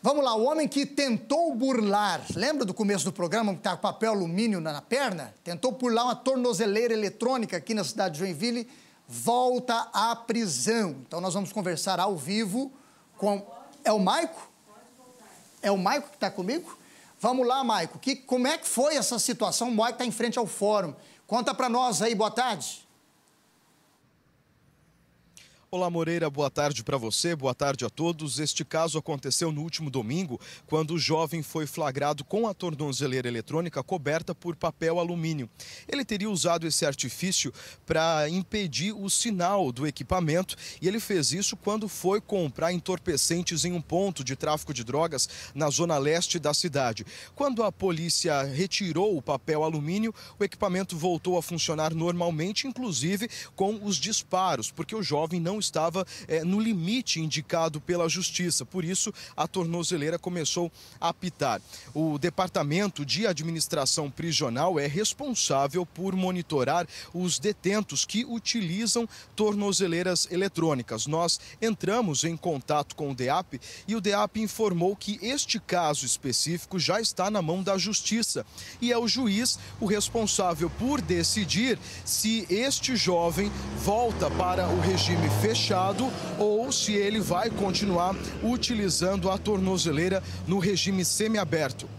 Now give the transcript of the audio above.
Vamos lá, o homem que tentou burlar, lembra do começo do programa que estava tá com papel alumínio na, perna? Tentou burlar uma tornozeleira eletrônica aqui na cidade de Joinville, volta à prisão. Então nós vamos conversar ao vivo com. É o Maico? É o Maico que está comigo? Vamos lá, Maico. Que, como é que foi essa situação? O Maico está em frente ao fórum. Conta para nós aí, boa tarde. Olá Moreira, boa tarde para você, boa tarde a todos. Este caso aconteceu no último domingo, quando o jovem foi flagrado com a tornozeleira eletrônica coberta por papel alumínio. Ele teria usado esse artifício para impedir o sinal do equipamento e ele fez isso quando foi comprar entorpecentes em um ponto de tráfico de drogas na zona leste da cidade. Quando a polícia retirou o papel alumínio, o equipamento voltou a funcionar normalmente, inclusive com os disparos, porque o jovem não não estava é, no limite indicado pela justiça. Por isso, a tornozeleira começou a apitar. O Departamento de Administração Prisional é responsável por monitorar os detentos que utilizam tornozeleiras eletrônicas. Nós entramos em contato com o DEAP e o DEAP informou que este caso específico já está na mão da justiça e é o juiz o responsável por decidir se este jovem volta para o regime federal fechado ou se ele vai continuar utilizando a tornozeleira no regime semiaberto.